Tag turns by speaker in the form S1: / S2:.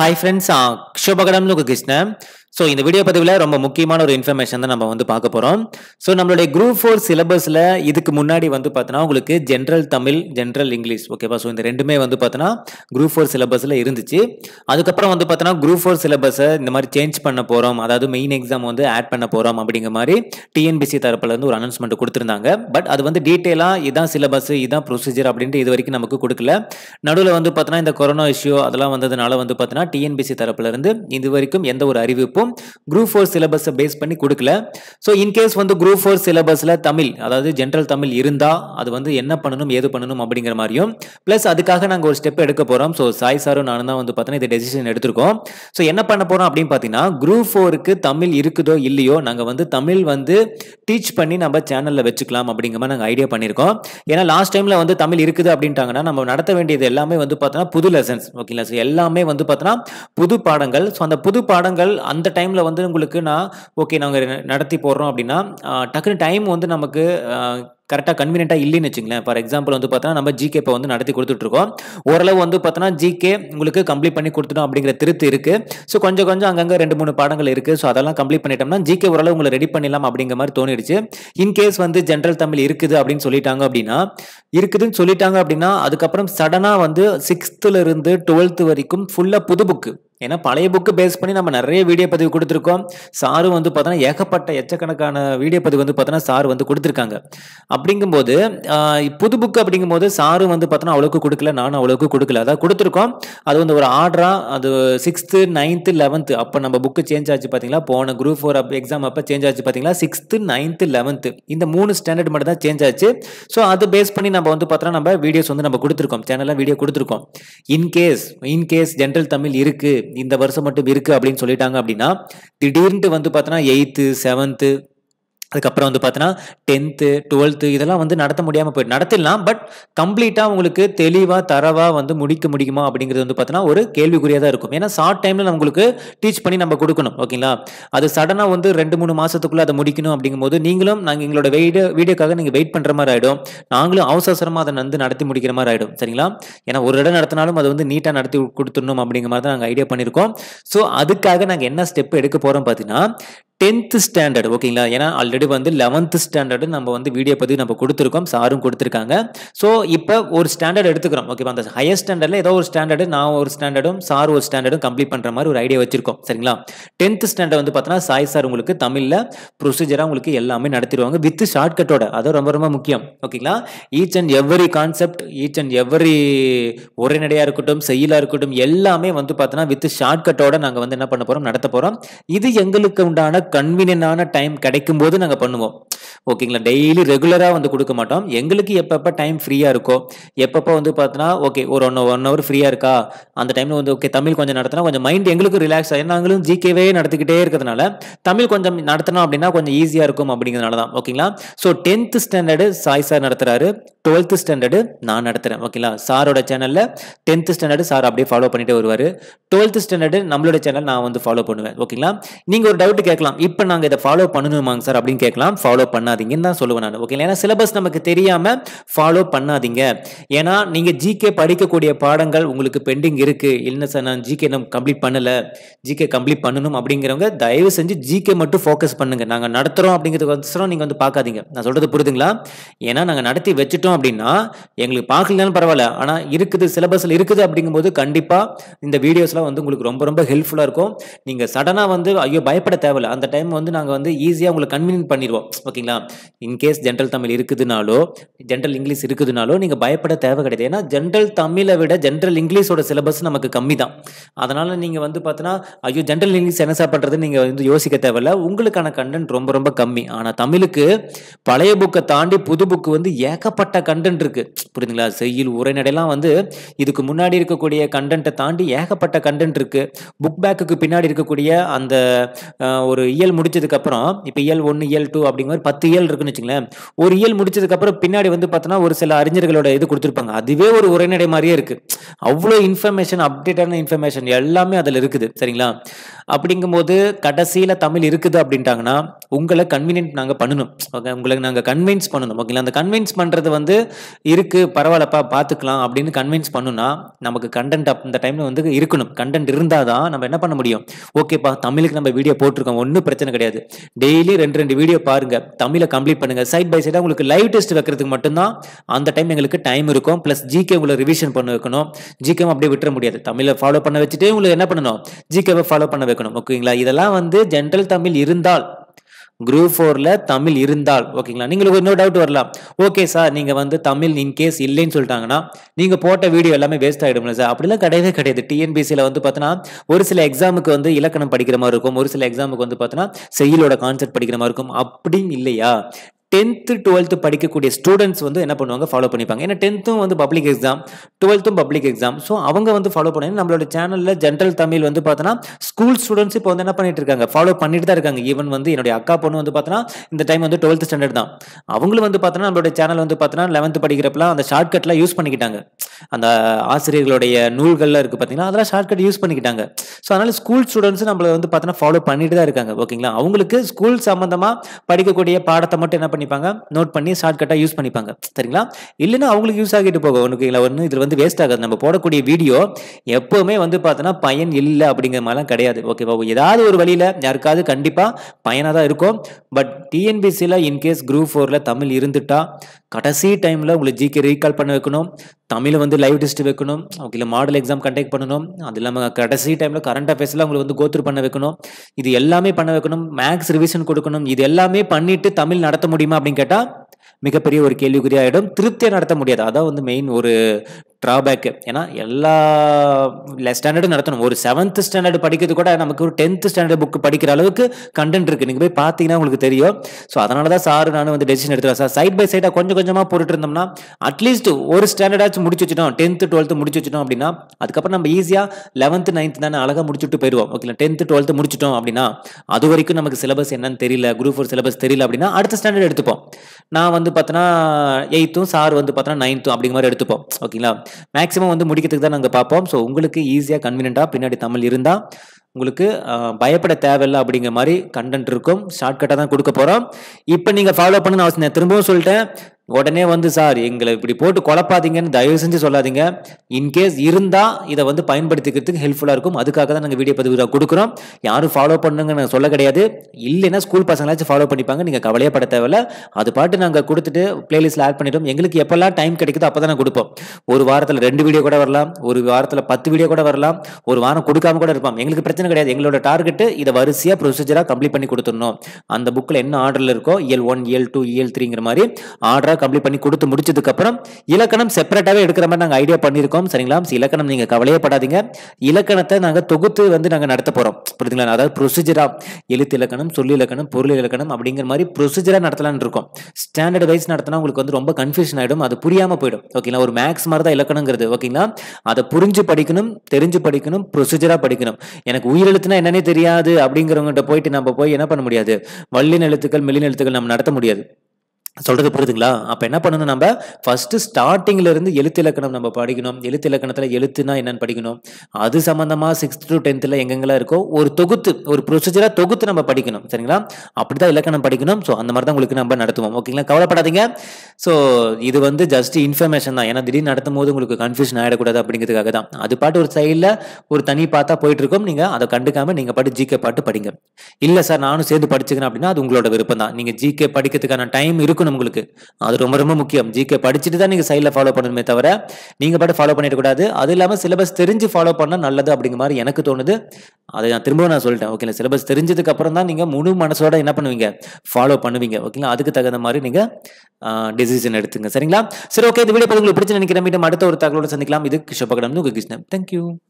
S1: high friends शुभ कृष्ण so இந்த வீடியோ பதிவில் ரொம்ப முக்கியமான ஒரு இன்ஃபர்மேஷன் தான் நம்ம வந்து பார்க்க போகிறோம் ஸோ நம்மளுடைய குரூப் ஃபோர் சிலபஸில் இதுக்கு முன்னாடி வந்து பார்த்தோன்னா உங்களுக்கு ஜென்ரல் தமிழ் ஜென்ரல் இங்கிலீஷ் ஓகேவா ஸோ இந்த ரெண்டுமே வந்து பார்த்தோன்னா குரூப் ஃபோர் சிலபஸில் இருந்துச்சு அதுக்கப்புறம் வந்து பார்த்தோன்னா குரூப் ஃபோர் சிலபஸை இந்த மாதிரி சேஞ்ச் பண்ண போகிறோம் அதாவது மெயின் எக்ஸாம் வந்து ஆட் பண்ண போகிறோம் அப்படிங்கிற மாதிரி டிஎன்பிசி தரப்புலேருந்து ஒரு அனௌன்ஸ்மெண்ட் கொடுத்துருந்தாங்க பட் அது வந்து டீட்டெயிலாக இதான் சிலபஸ் இதான் ப்ரொசீஜர் அப்படின்ட்டு இது வரைக்கும் நமக்கு கொடுக்கல நடுவில் வந்து பார்த்தோன்னா இந்த கொரோனா இஷ்யூ அதெல்லாம் வந்ததுனால வந்து பார்த்தோன்னா டிஎன்பிசி தரப்புலேருந்து இது வரைக்கும் எந்த ஒரு அறிவிப்பும் இருக்கும் குரூப் ஃபோர் சிலபஸை பேஸ் பண்ணி கொடுக்கல ஸோ இன்கேஸ் வந்து குரூப் ஃபோர் சிலபஸில் தமிழ் அதாவது ஜென்ரல் தமிழ் இருந்தால் அது வந்து என்ன பண்ணணும் ஏது பண்ணணும் அப்படிங்கிற மாதிரியும் ப்ளஸ் அதுக்காக நாங்கள் ஒரு ஸ்டெப் எடுக்க போகிறோம் ஸோ சாய் சாரும் நானும் தான் வந்து பார்த்தோன்னா இந்த டெசிஷன் எடுத்திருக்கோம் ஸோ என்ன பண்ண போகிறோம் அப்படின்னு பார்த்தீங்கன்னா குரூப் ஃபோருக்கு தமிழ் இருக்குதோ இல்லையோ நாங்கள் வந்து தமிழ் வந்து டீச் பண்ணி நம்ம சேனலில் வச்சுக்கலாம் அப்படிங்கிற மாதிரி நாங்கள் ஐடியா பண்ணியிருக்கோம் ஏன்னா லாஸ்ட் டைமில் வந்து தமிழ் இருக்குது அப்படின்ட்டாங்கன்னா நம்ம நடத்த வேண்டியது எல்லாமே வந்து பார்த்தோன்னா புது லெசன்ஸ் ஓகேங்களா ஸோ எல்லாமே வந்து பார்த்தோன்னா புது பாடங்கள் ஸோ அந்த புது பாடங்கள் அந்த டைமில் வந்து உங்களுக்கு நான் ஓகே நாங்கள் நடத்தி போடுறோம் அப்படின்னா டக்குனு டைம் வந்து நமக்கு கரெக்டாக கன்வீனியண்ட்டாக இல்லைன்னு வச்சுங்களேன் ஃபார் எக்ஸாம்பிள் வந்து பார்த்தா நம்ம ஜிகே இப்போ வந்து நடத்தி கொடுத்துட்ருக்கோம் ஓரளவு வந்து பார்த்தோன்னா ஜிகே உங்களுக்கு கம்ப்ளீட் பண்ணி கொடுத்துட்டோம் அப்படிங்கிற திருத்து இருக்குது ஸோ கொஞ்சம் கொஞ்சம் அங்கங்கே ரெண்டு மூணு பாடங்கள் இருக்குது ஸோ அதெல்லாம் கம்ப்ளீட் பண்ணிட்டோம்னா ஜிகே ஓரளவு உங்களை ரெடி பண்ணிடலாம் அப்படிங்கிற மாதிரி தோணிடுச்சு இன்கேஸ் வந்து ஜென்ரல் தமிழ் இருக்குது அப்படின்னு சொல்லிட்டாங்க அப்படின்னா இருக்குதுன்னு சொல்லிட்டாங்க அப்படின்னா அதுக்கப்புறம் சடனாக வந்து சிக்ஸ்த்துலேருந்து டுவெல்த்து வரைக்கும் ஃபுல்லாக புது புக்கு ஏன்னா பழைய புக்கு பேஸ் பண்ணி நம்ம நிறைய வீடியோ பதிவு கொடுத்துருக்கோம் சாரு வந்து பார்த்தோன்னா ஏகப்பட்ட எச்சக்கணக்கான வீடியோ பதிவு வந்து பார்த்தோன்னா சார் வந்து கொடுத்துருக்காங்க அப்படிங்கும்போது புது புக்கு அப்படிங்கும்போது சாரு வந்து பார்த்தோன்னா அவ்வளோக்கு கொடுக்கல நானும் அவ்வளோக்கு கொடுக்கல அதாவது கொடுத்துருக்கோம் அது வந்து ஒரு ஆர்டராக அது சிக்ஸ்த்து நைன்த்து லெவன்த்து அப்போ நம்ம புக்கு சேஞ்ச் ஆச்சு பார்த்தீங்களா போன குரூப் ஃபோர் அப் எக்ஸாம் அப்போ சேஞ்ச் ஆச்சு பார்த்தீங்களா சிக்ஸ்த்து நைன்த்து லெவன்த்து இந்த மூணு ஸ்டாண்டர்ட் மட்டும் தான் சேஞ்ச் ஆச்சு ஸோ அது பேஸ் பண்ணி நம்ம வந்து பார்த்தோன்னா நம்ம வீடியோஸ் வந்து நம்ம கொடுத்துருக்கோம் சேனலில் வீடியோ கொடுத்துருக்கோம் இன்கேஸ் இன்கேஸ் ஜென்ரல் தமிழ் இருக்குது இந்த வருஷம் மட்டும் இருக்குது அப்படின்னு சொல்லிட்டாங்க அப்படின்னா திடீர்னு வந்து பார்த்தோன்னா எயித்து செவன்த்து அதுக்கப்புறம் வந்து பார்த்தீங்கன்னா டென்த்து டுவெல்த்து இதெல்லாம் வந்து நடத்த முடியாமல் போய் நடத்திடலாம் பட் கம்ப்ளீட்டாக உங்களுக்கு தெளிவாக தரவாக வந்து முடிக்க முடியுமா அப்படிங்கிறது வந்து பார்த்தீங்கன்னா ஒரு கேள்விக்குறியாக தான் இருக்கும் ஏன்னா ஷார்ட் டைமில் நம்மளுக்கு டீச் பண்ணி நம்ம கொடுக்கணும் ஓகேங்களா அது சடனாக வந்து ரெண்டு மூணு மாதத்துக்குள்ளே அதை முடிக்கணும் அப்படிங்கும்போது நீங்களும் நாங்கள் எங்களோட வீடியோ வீடியோக்காக நீங்கள் வெயிட் பண்ணுற மாதிரி ஆகிடும் நாங்களும் அவசரமாக அதை வந்து நடத்தி முடிக்கிற மாதிரி ஆகிடும் சரிங்களா ஏன்னா ஒரு இடம் நடத்தினாலும் அதை வந்து நீட்டாக நடத்தி கொடுத்துடணும் அப்படிங்கிற மாதிரி தான் நாங்கள் ஐடியா பண்ணியிருக்கோம் ஸோ அதுக்காக நாங்கள் என்ன ஸ்டெப் எடுக்க போகிறோம் பார்த்தீங்கன்னா டென்த்து ஸ்டாண்டர்ட் ஓகேங்களா ஏன்னா ஆல்ரெடி வந்து லெவன்த்து ஸ்டாண்டர்டு நம்ம வந்து வீடியோ பதிவு நம்ம கொடுத்துருக்கோம் சாரும் கொடுத்துருக்காங்க ஸோ இப்போ ஒரு ஸ்டாண்டர்ட் எடுத்துக்கிறோம் ஓகே அந்த ஹையர் ஸ்டாண்டர்டில் ஏதோ ஒரு ஸ்டாண்டர்டு நான் ஒரு ஸ்டாண்டர்டும் சார் ஒரு ஸ்டாண்டர்டும் கம்ப்ளீட் பண்ணுற மாதிரி ஒரு ஐடியா வச்சிருக்கோம் சரிங்களா டென்த்து ஸ்டாண்டர்ட் வந்து பார்த்தோன்னா சாய் சார் உங்களுக்கு தமிழில் ப்ரொசீஜராக உங்களுக்கு எல்லாமே நடத்திடுவாங்க வித் ஷார்ட்கட்டோட அது ரொம்ப ரொம்ப முக்கியம் ஓகேங்களா each and every concept each and every உரைநடையாக இருக்கட்டும் செய்யலாக இருக்கட்டும் எல்லாமே வந்து பார்த்தோன்னா வித் ஷார்ட்கட்டோட நாங்கள் வந்து என்ன பண்ண போகிறோம் நடத்த போகிறோம் இது எங்களுக்கு உண்டான கன்வீனியனான டைம் கிடைக்கும் போது நாங்கள் பண்ணுவோம் ஓகேங்களா டெய்லி ரெகுலராக வந்து கொடுக்க மாட்டோம் எங்களுக்கு எப்பப்போ டைம் ஃப்ரீயாக இருக்கோ எப்பப்போ வந்து பார்த்தோன்னா ஓகே ஒரு ஒன் ஒன் ஹவர் ஃப்ரீயாக இருக்கா அந்த டைமில் வந்து ஓகே தமிழ் கொஞ்சம் நடத்தினா கொஞ்சம் மைண்ட் எங்களுக்கும் ரிலாக்ஸ் ஆகி நாங்களும் ஜிகேவே நடத்திக்கிட்டே இருக்கிறதுனால தமிழ் கொஞ்சம் நடத்தினோம் அப்படின்னா கொஞ்சம் ஈஸியாக இருக்கும் அப்படிங்கிறதுனால தான் ஓகேங்களா so tenth standard Sai sir நடத்துகிறாரு டுவெல்த்து ஸ்டாண்டர்டு நான் நடத்துகிறேன் ஓகேங்களா சாரோட சேனலில் டென்த்து ஸ்டாண்டர்டு சார் அப்படியே ஃபாலோ பண்ணிகிட்டே வருவார் டுவெல்த்து ஸ்டாண்டர்டு நம்மளோட சேனல் நான் வந்து ஃபாலோ பண்ணுவேன் ஓகேங்களா நீங்கள் ஒரு டவுட் கேட்கலாம் இப்போ நாங்கள் இதை ஃபாலோ பண்ணணுமாங்க சார் அப்படின்னு கேட்கலாம் ஃபாலோ பண்ணாதீங்கன்னு தான் சொல்லுவேன் நான் ஓகே ஏன்னா சிலபஸ் நமக்கு தெரியாமல் ஃபாலோ பண்ணாதீங்க ஏன்னா நீங்கள் ஜிகே படிக்கக்கூடிய பாடங்கள் உங்களுக்கு பெண்டிங் இருக்குது இல்லை சார் நான் ஜிகே நம்ம கம்ப்ளீட் பண்ணலை ஜிகே கம்ப்ளீட் பண்ணணும் அப்படிங்கிறவங்க தயவு செஞ்சு ஜிகே மட்டும் ஃபோக்கஸ் பண்ணுங்கள் நாங்கள் நடத்துகிறோம் அப்படிங்கிறதுக்கு நீங்கள் வந்து பார்க்காதீங்க நான் சொல்கிறது புரிதுங்களா ஏன்னா நாங்கள் நடத்தி வச்சுட்டோம் அப்படின்னா எங்களுக்கு பார்க்கலனாலும் பரவாயில்ல ஆனால் இருக்குது சிலபஸில் இருக்குது அப்படிங்கும்போது கண்டிப்பாக இந்த வீடியோஸ்லாம் வந்து உங்களுக்கு ரொம்ப ரொம்ப ஹெல்ப்ஃபுல்லாக இருக்கும் நீங்கள் சடனாக வந்து ஐயோ பயப்பட தேவையில்ல அந்த டைம் வந்து நாங்கள் வந்து ஈஸியாக உங்களுக்கு கன்வீனியன்ட் பண்ணிடுவோம் ஓகேங்களா இன்கேஸ் ஜென்ரல் தமிழ் இருக்குதுனாலோ ஜென்ரல் இங்கிலீஷ் இருக்குதுனாலோ நீங்கள் பயப்பட தேவை கிடையாது ஏன்னா ஜென்ரல் தமிழை விட ஜென்ரல் இங்கிலீஷோட சிலபஸ் நமக்கு கம்மி தான் அதனால் நீங்கள் வந்து பார்த்தீங்கன்னா ஐயோ ஜென்ரல் இங்கிலீஷ் என்ன பண்ணுறது நீங்கள் வந்து யோசிக்க தேவையில்ல உங்களுக்கான கண்டென்ட் ரொம்ப ரொம்ப கம்மி ஆனால் தமிழுக்கு பழைய புக்கை தாண்டி புது புக்கு வந்து ஏகப்பட்ட கண்டென்ட் இருக்குது புரியுதுங்களா செய்யுள் உரைநடையெல்லாம் வந்து இதுக்கு முன்னாடி இருக்கக்கூடிய கண்டென்ட்டை தாண்டி ஏகப்பட்ட கண்டென்ட் இருக்குது புக் பேக்குக்கு பின்னாடி இருக்கக்கூடிய அந்த ஒரு இயல் முடிச்சதுக்கப்புறம் இப்போ இயல் ஒன்று இயல் டூ அப்படிங்கிற மாதிரி பத்து இயல் இருக்குன்னு வச்சுங்களேன் ஒரு இயல் முடிச்சதுக்கப்புறம் பின்னாடி வந்து பார்த்தோன்னா ஒரு சில அறிஞர்களோட இது கொடுத்துருப்பாங்க அதுவே ஒரு உரைநடை மாதிரியே இருக்குது அவ்வளோ இன்ஃபர்மேஷன் அப்டேட்டான இன்ஃபர்மேஷன் எல்லாமே அதில் இருக்குது சரிங்களா அப்படிங்கும்போது கடைசியில் தமிழ் இருக்குது அப்படின்ட்டாங்கன்னா உங்களை கன்வீனியன்ட் நாங்கள் பண்ணணும் ஓகே உங்களுக்கு நாங்கள் கன்வின்ஸ் பண்ணணும் ஓகேங்களா அந்த கன்வின்ஸ் பண்ணுறது வந்து இருக்கு பரவாயில்லப்பா பார்த்துக்கலாம் அப்படின்னு கன்வின்ஸ் பண்ணுன்னா நமக்கு கண்டென்ட் அந்த டைமில் வந்து இருக்கணும் கண்டென்ட் இருந்தால் தான் நம்ம என்ன பண்ண முடியும் ஓகேப்பா தமிழுக்கு நம்ம வீடியோ போட்டிருக்கோம் ஒன்றும் பிரச்சனை கிடையாது டெய்லி ரெண்டு ரெண்டு வீடியோ பாருங்கள் தமிழை கம்ப்ளீட் பண்ணுங்கள் சைட் பை சைடாக உங்களுக்கு லைவ் டெஸ்ட் வைக்கிறதுக்கு மட்டும்தான் அந்த டைம் எங்களுக்கு டைம் இருக்கும் ப்ளஸ் ஜிகே உங்களை ரிவிஷன் பண்ண வைக்கணும் ஜிகே அப்படியே விட்டுற முடியாது தமிழை ஃபாலோ பண்ண வச்சுட்டே உங்களுக்கு என்ன பண்ணணும் ஜிகேவை ஃபாலோ பண்ண வைக்கணும் ஓகேங்களா இதெல்லாம் வந்து ஜென்ரல் தமிழ் இருந்தால் குரூப் ஃபோரில் தமிழ் இருந்தால் ஓகேங்களா நீங்கள் இன்னொரு டவுட் வரலாம் ஓகே சார் நீங்கள் வந்து தமிழ் இன்கேஸ் இல்லைன்னு சொல்லிட்டாங்கன்னா நீங்கள் போட்ட வீடியோ எல்லாமே வேஸ்ட் ஆகிடும்ல சார் அப்படிலாம் கிடையவே கிடையாது டிஎன்பிசியில் வந்து பார்த்தோன்னா ஒரு சில எக்ஸாமுக்கு வந்து இலக்கணம் படிக்கிற மாதிரி இருக்கும் ஒரு சில எக்ஸாமுக்கு வந்து பார்த்தோன்னா செயலோட கான்செப்ட் படிக்கிற மாதிரி இருக்கும் அப்படின்னு இல்லையா டென்த்து டுவெல்த்து படிக்கக்கூடிய ஸ்டூடெண்ட்ஸ் வந்து என்ன பண்ணுவாங்க ஃபாலோ பண்ணிப்பாங்க ஏன்னா டென்த்தும் வந்து பப்ளிக் எக்ஸாம் டுவெல்த்தும் பப்ளிக் எக்ஸாம் ஸோ அவங்க வந்து ஃபாலோ பண்ணி நம்மளோட சேனலில் ஜென்ரல் தமிழ் வந்து பார்த்தோன்னா ஸ்கூல் ஸ்டூடெண்ட்ஸ் இப்போ வந்து என்ன பண்ணிட்டு இருக்காங்க ஃபாலோ பண்ணிட்டு தான் இருக்காங்க ஈவன் வந்து என்னுடைய அக்கா பொண்ணு வந்து பார்த்தோன்னா இந்த டைம் வந்து டுவெல்த் ஸ்டாண்டர்ட் தான் அவங்களும் வந்து பார்த்தோன்னா நம்மளோட சேனல் வந்து பார்த்தோன்னா லெவன்த்து படிக்கிறப்பலாம் அந்த ஷார்ட்கட்லாம் யூஸ் பண்ணிக்கிட்டாங்க அந்த ஆசிரியர்களுடைய நூல்கள்லாம் இருக்குது பார்த்தீங்கன்னா அதெல்லாம் ஷார்ட்கட் யூஸ் பண்ணிக்கிட்டாங்க ஸோ அதனால் ஸ்கூல் ஸ்டூடெண்ட்ஸ் நம்மளை வந்து பார்த்தோன்னா ஃபாலோ பண்ணிட்டு தான் இருக்காங்க ஓகேங்களா அவங்களுக்கு ஸ்கூல் சம்மந்தமாக படிக்கக்கூடிய பாடத்தை மட்டும் என்ன பண்ணிப்பாங்க நோட் பண்ணி ஷார்ட்கட்டாக யூஸ் பண்ணிப்பாங்க சரிங்களா இல்லைன்னா அவங்களுக்கு யூஸ் ஆகிட்டு போகும் ஓகேங்களா ஒன்று இதில் வந்து வேஸ்ட் ஆகாது நம்ம போடக்கூடிய வீடியோ எப்போவுமே வந்து பார்த்தோன்னா பயன் இல்லை அப்படிங்கிற மாதிரிலாம் கிடையாது ஓகேவா ஏதாவது ஒரு வழியில் யாருக்காவது கண்டிப்பாக பயனாக தான் இருக்கும் பட் டிஎன்பிசியில் இன்கேஸ் குரூப் ஃபோரில் தமிழ் இருந்துட்டா கடைசி டைமில் உங்களை ஜிகே ரீகால் பண்ண வைக்கணும் தமிழை வந்து லைவ் டெஸ்ட் வைக்கணும் ஓகே இல்லை மாடல் எக்ஸாம் கண்டக்ட் பண்ணணும் அது இல்லாமல் கடைசி டைமில் கரண்ட் அஃபேர்ஸில் அவங்களை வந்து கோத்ரூ பண்ண வைக்கணும் இது எல்லாமே பண்ண வைக்கணும் மேக்ஸ் ரிவிஷன் கொடுக்கணும் இது எல்லாமே பண்ணிட்டு தமிழ் நடத்த முடியுமா அப்படின்னு கேட்டால் மிகப்பெரிய ஒரு கேள்விக்குறியாகிடும் ஆகிடும் திருப்தியாக நடத்த முடியாது அதான் வந்து மெயின் ஒரு ட்ராபேக்கு ஏன்னா எல்லா ஸ்டாண்டர்டும் நடத்தணும் ஒரு செவன்த் ஸ்டாண்டர்டு படிக்கிறது கூட நமக்கு ஒரு டென்த் ஸ்டாண்டர்ட் புக் படிக்கிற அளவுக்கு கண்டென்ட் இருக்குது நீங்கள் போய் பார்த்தீங்கன்னா உங்களுக்கு தெரியும் ஸோ அதனால தான் சார் நான் வந்து டெசிஷன் எடுத்துகிறேன் சார் சைட் பை சைடாக கொஞ்சம் கொஞ்சமாக போட்டுட்டு இருந்தோம்னா அட்லீஸ்ட் ஒரு ஸ்டாண்டர்டாச்சும் முடிச்சு வச்சிட்டோம் டென்த்து டுவெல்த்து முடிச்சு வச்சுட்டோம் அப்படின்னா அதுக்கப்புறம் நம்ம ஈஸியாக லெவன்த்து நைன்த் தானே அழகாக முடிச்சுட்டு போயிடுவோம் ஓகேங்களா டென்த்து டுவெல்த்து முடிச்சிட்டோம் அப்படின்னா அது வரைக்கும் நமக்கு சிலபஸ் என்னன்னு தெரியல குரூப் ஃபோர் சிலபஸ் தெரியல அப்படின்னா அடுத்த ஸ்டாண்டர்ட் எடுத்துப்போம் நான் வந்து பார்த்தோன்னா எயித்தும் சார் வந்து பார்த்தோன்னா நைன்த்தும் அப்படிங்கிற மாதிரி எடுத்துப்போம் ஓகேங்களா மேக்ஸிமம் வந்து முடிக்கிறதுக்கு தான் நாங்கள் பார்ப்போம் ஸோ உங்களுக்கு ஈஸியாக கன்வீனியண்ட்டாக பின்னாடி தமிழ் இருந்தால் உங்களுக்கு பயப்பட தேவையில்லை அப்படிங்கிற மாதிரி கண்டென்ட் இருக்கும் ஷார்ட்கட்டாக தான் கொடுக்க போகிறோம் இப்போ நீங்கள் ஃபாலோ பண்ணணும்னு அவசியம் திரும்பவும் சொல்லிட்டேன் உடனே வந்து சார் எங்களை இப்படி போட்டு குழப்பாதீங்கன்னு தயவு செஞ்சு சொல்லாதீங்க இன்கேஸ் இருந்தால் இதை வந்து பயன்படுத்திக்கிறதுக்கு ஹெல்ப்ஃபுல்லாக இருக்கும் அதுக்காக தான் நாங்கள் வீடியோ பதிவு கொடுக்குறோம் யாரும் ஃபாலோ பண்ணுங்க நான் சொல்ல கிடையாது இல்லைன்னா ஸ்கூல் பசங்களாச்சும் ஃபாலோ பண்ணிப்பாங்க நீங்கள் கவலையே பட தேவையில்ல அது பாட்டு நாங்கள் கொடுத்துட்டு பிளேலிஸ்ட்டில் ஆட் பண்ணிட்டோம் எங்களுக்கு எப்போல்லாம் டைம் கிடைக்குதோ அப்போ தான் நாங்கள் கொடுப்போம் ஒரு வாரத்தில் ரெண்டு வீடியோ கூட வரலாம் ஒரு வாரத்தில் பத்து வீடியோ கூட வரலாம் ஒரு வாரம் கொடுக்காம கூட இருப்போம் எங்களுக்கு பிரச்சனை கிடையாது எங்களோட டார்கெட்டு இதை வரிசையாக ப்ரொசீஜராக கம்ப்ளீட் பண்ணி கொடுத்துடணும் அந்த புக்கில் என்ன ஆர்டரில் இருக்கோ EL one EL two EL த்ரீங்கிற மாதிரி ஆர்டர் ஹோம்ஒர்க் கம்ப்ளீட் பண்ணி கொடுத்து முடிச்சதுக்கப்புறம் இலக்கணம் செப்பரேட்டாகவே எடுக்கிற மாதிரி நாங்கள் ஐடியா பண்ணியிருக்கோம் சரிங்களா இலக்கணம் நீங்கள் கவலையே படாதீங்க இலக்கணத்தை நாங்கள் தொகுத்து வந்து நாங்கள் நடத்த போகிறோம் புரியுதுங்களா அதாவது ப்ரொசீஜராக எழுத்து இலக்கணம் சொல்லி இலக்கணம் பொருள் இலக்கணம் அப்படிங்கிற மாதிரி ப்ரொசீஜராக நடத்தலான்னு இருக்கும் ஸ்டாண்டர்ட் வைஸ் நடத்தினா உங்களுக்கு வந்து ரொம்ப கன்ஃபியூஷன் ஆகிடும் அது புரியாமல் போயிடும் ஓகேங்களா ஒரு மேக்ஸ் மாதிரி தான் இலக்கணங்கிறது ஓகேங்களா அதை புரிஞ்சு படிக்கணும் தெரிஞ்சு படிக்கணும் ப்ரொசீஜராக படிக்கணும் எனக்கு உயிரெழுத்துனா என்னன்னே தெரியாது அப்படிங்கிறவங்ககிட்ட போயிட்டு நம்ம போய் என்ன பண்ண முடியாது வள்ளின் எழுத்துக்கள் மெல்லின் எழுத்துக்கள் நம்ம நடத்த முடியாது சொல்கிறது புரியுதுங்களா அப்போ என்ன பண்ணணும் நம்ம ஃபஸ்ட்டு ஸ்டார்டிங்கிலேருந்து எழுத்து இலக்கணம் நம்ம படிக்கணும் எழுத்து இலக்கணத்தில் எழுத்துனா என்னென்னு படிக்கணும் அது சம்மந்தமாக சிக்ஸ்த் டு டென்த்தில் எங்கெங்கெல்லாம் இருக்கோ ஒரு தொகுத்து ஒரு ப்ரொசீஜராக தொகுத்து நம்ம படிக்கணும் சரிங்களா அப்படி தான் இலக்கணம் படிக்கணும் ஸோ அந்த மாதிரி தான் உங்களுக்கு நம்ம நடத்துவோம் ஓகேங்களா கவலைப்படாதீங்க ஸோ இது வந்து ஜஸ்ட் இன்ஃபர்மேஷன் தான் ஏன்னா திடீர்னு நடத்தும் போது உங்களுக்கு கன்ஃபியூஷன் ஆகிடக்கூடாது அப்படிங்கிறதுக்காக தான் அது பாட்டு ஒரு சைடில் ஒரு தனி பார்த்தா போயிட்டுருக்கும் நீங்கள் அதை கண்டுக்காமல் நீங்கள் பாட்டு ஜிகே பாட்டு படிங்க இல்லை சார் நானும் சேர்ந்து படிச்சுக்கிறேன் அப்படின்னா அது உங்களோட விருப்பம் தான் நீங்கள் ஜிகே படிக்கிறதுக்கான டைம் இருக்கணும் இருக்கணும் உங்களுக்கு அது ரொம்ப ரொம்ப முக்கியம் ஜிகே படிச்சுட்டு தான் நீங்கள் சைடில் ஃபாலோ பண்ணணுமே தவிர நீங்கள் பாட்டு ஃபாலோ பண்ணிடக்கூடாது அது இல்லாமல் சிலபஸ் தெரிஞ்சு ஃபாலோ பண்ணால் நல்லது அப்படிங்கிற மாதிரி எனக்கு தோணுது அதை நான் திரும்பவும் நான் சொல்லிட்டேன் ஓகேங்களா சிலபஸ் தெரிஞ்சதுக்கு அப்புறம் தான் நீங்கள் முழு மனசோட என்ன பண்ணுவீங்க ஃபாலோ பண்ணுவீங்க ஓகேங்களா அதுக்கு தகுந்த மாதிரி நீங்கள் டெசிஷன் எடுத்துங்க சரிங்களா சரி ஓகே இந்த வீடியோ உங்களுக்கு பிடிச்சி நினைக்கிறேன் மீண்டும் அடுத்த ஒரு தகவலோட சந்திக்கலாம் இது கிருஷ்ணபகடம் உங்கள் கிருஷ்ணன் தேங்க்யூ